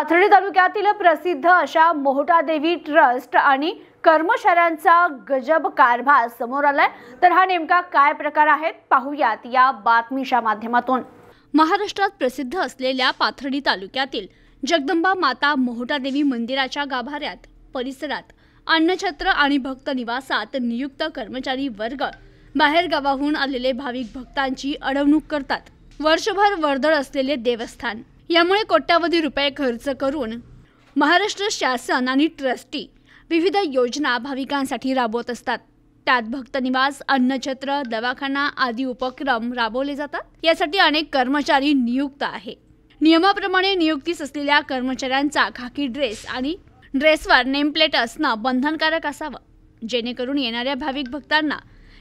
पाथर्डी तालुक्यातील प्रसिद्ध अशा मोहटादेवी ट्रस्ट आणि कर्मचाऱ्यांचा गजब कारभार समोर आलाय तर हा नेमका काय प्रकार आहे पाहूयात या बातमीच्या माध्यमातून महाराष्ट्रात प्रसिद्ध असलेल्या पाथर्डी तालुक्यातील जगदंबा माता मोहटादेवी मंदिराच्या गाभाऱ्यात परिसरात अन्नछत्र आणि भक्त निवासात नियुक्त कर्मचारी वर्ग बाहेर गावाहून आलेले भाविक भक्तांची अडवणूक करतात वर्षभर वर्दळ असलेले देवस्थान यामुळे कोट्यावधी रुपये खर्च करून महाराष्ट्र शासन आणि ट्रस्टी विविध योजना भाविकांसाठी राबवत असतात त्यात भक्तनिवास अन्नछत्र दवाखाना आदी उपक्रम राबवले जातात यासाठी अनेक कर्मचारी नियुक्त आहे नियमाप्रमाणे नियुक्तीस असलेल्या कर्मचाऱ्यांचा खाकी ड्रेस आणि ड्रेसवर नेमप्लेट असणं बंधनकारक असावं जेणेकरून येणाऱ्या भाविक भक्तांना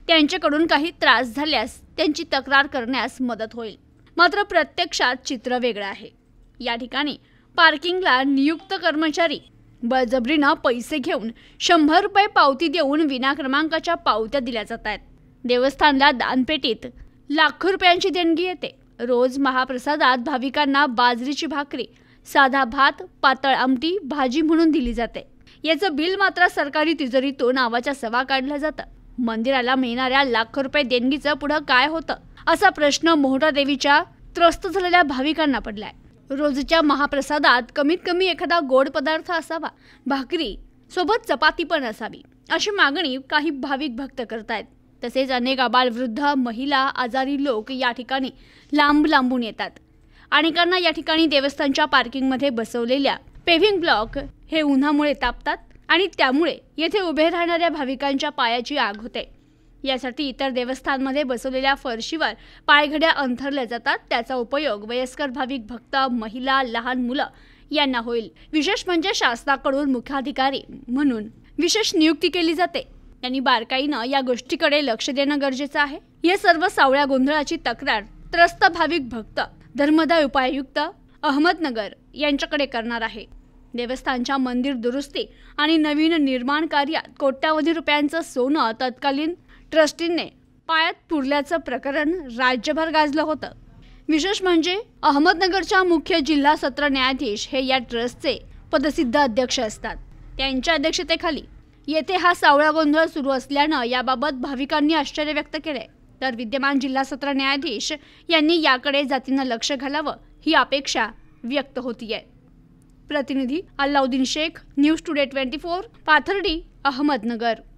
त्यांच्याकडून काही त्रास झाल्यास त्यांची तक्रार करण्यास मदत होईल मात्र प्रत्यक्षात चित्र वेगळं आहे या ठिकाणी पार्किंगला नियुक्त कर्मचारी बळजबरीनं पैसे घेऊन शंभर रुपये पावती देऊन विनाक्रमांकाच्या पावत्या दिल्या जात आहेत देवस्थानला दानपेटीत लाखो रुपयांची देणगी येते रोज महाप्रसादात भाविकांना बाजरीची भाकरी साधा भात पातळ आमटी भाजी म्हणून दिली जाते याचं बिल मात्र सरकारी तिजोरीतून नावाच्या सवा काढल्या जातं मंदिराला मिळणाऱ्या लाखो रुपये देणगीचं पुढं काय होतं असा प्रश्न मोहटा देवीच्या त्रस्त झालेल्या भाविकांना पडलाय रोजच्या महाप्रसादात कमीत कमी एखादा गोड पदार्थ असावा भाकरी सोबत चपाती पण असावी अशी मागणी काही भाविक भक्त करतायत तसेच अनेक आबालवृद्ध महिला आजारी लोक या ठिकाणी लांब लांबून येतात अनेकांना या ठिकाणी देवस्थानच्या पार्किंगमध्ये बसवलेल्या पेव्हिंग ब्लॉक हे उन्हामुळे तापतात आणि त्यामुळे येथे उभे राहणाऱ्या भाविकांच्या पायाची आग होते यासाठी इतर देवस्थानमध्ये बसवलेल्या फरशीवर पायघड्या अंथरल्या जातात त्याचा उपयोग वयस्कर भाविक भक्त महिला लहान मुलं यांना होईल विशेष म्हणजे शासनाकडून मुख्याधिकारी म्हणून विशेष नियुक्ती केली जाते यांनी बारकाईनं या गोष्टीकडे लक्ष देणं गरजेचं आहे या सर्व सावळ्या गोंधळाची तक्रार त्रस्त भाविक भक्त धर्मदाय उपायुक्त अहमदनगर यांच्याकडे करणार आहे देवस्थानच्या मंदिर दुरुस्ती आणि नवीन निर्माण कार्यात कोट्यावधी रुपयांचं सोनं तत्कालीन ट्रस्टीने पायात पुरल्याचं प्रकरण राज्यभर गाजलं होतं विशेष म्हणजे अहमदनगरच्या मुख्य जिल्हा सत्र न्यायाधीश हे या ट्रस्टचे पदसिद्ध अध्यक्ष असतात त्यांच्या अध्यक्षतेखाली येथे हा सावळा गोंधळ सुरू असल्यानं याबाबत भाविकांनी आश्चर्य व्यक्त केले तर विद्यमान जिल्हा सत्र न्यायाधीश यांनी याकडे जातीनं लक्ष घालावं ही अपेक्षा व्यक्त होतीये प्रतिनिधी Allauddin Shaikh news today twenty four Pathardi Ahmednagar